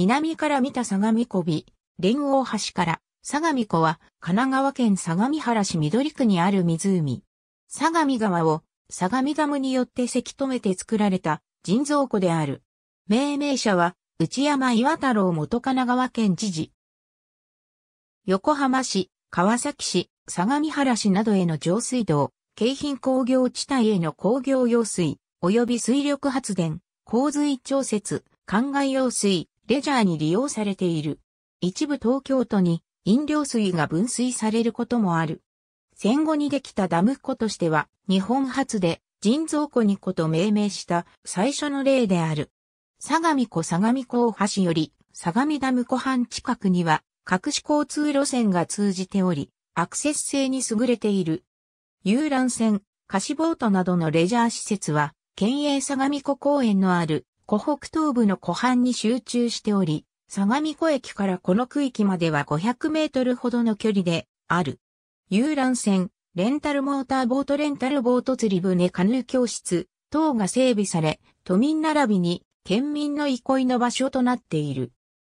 南から見た相模湖美、連王橋から、相模湖は神奈川県相模原市緑区にある湖。相模川を相模ダムによってせき止めて作られた人造湖である。命名者は内山岩太郎元神奈川県知事。横浜市、川崎市、相模原市などへの上水道、京浜工業地帯への工業用水、及び水力発電、洪水調節、灌漑用水、レジャーに利用されている。一部東京都に飲料水が分水されることもある。戦後にできたダム湖としては日本初で人造湖に湖と命名した最初の例である。相模湖相模湖大橋より相模ダム湖畔近くには各種交通路線が通じており、アクセス性に優れている。遊覧船、貸しボートなどのレジャー施設は県営相模湖公園のある湖北東部の湖畔に集中しており、相模湖駅からこの区域までは500メートルほどの距離である。遊覧船、レンタルモーターボートレンタルボート釣り船カヌー教室等が整備され、都民並びに県民の憩いの場所となっている。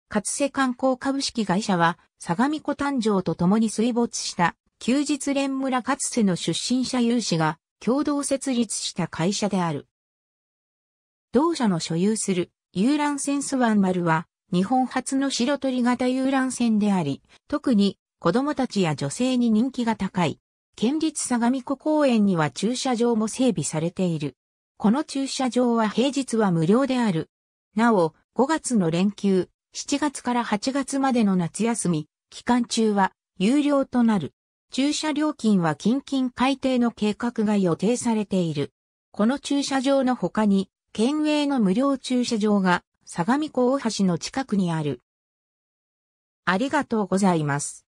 かつせ観光株式会社は、相模湖誕生と共に水没した休日連村かつせの出身者有志が共同設立した会社である。同社の所有する遊覧船スワン丸は、日本初の白鳥型遊覧船であり、特に子供たちや女性に人気が高い。県立相模湖公園には駐車場も整備されている。この駐車場は平日は無料である。なお、5月の連休、7月から8月までの夏休み、期間中は有料となる。駐車料金は近々改定の計画が予定されている。この駐車場の他に、県営の無料駐車場が相模湖大橋の近くにある。ありがとうございます。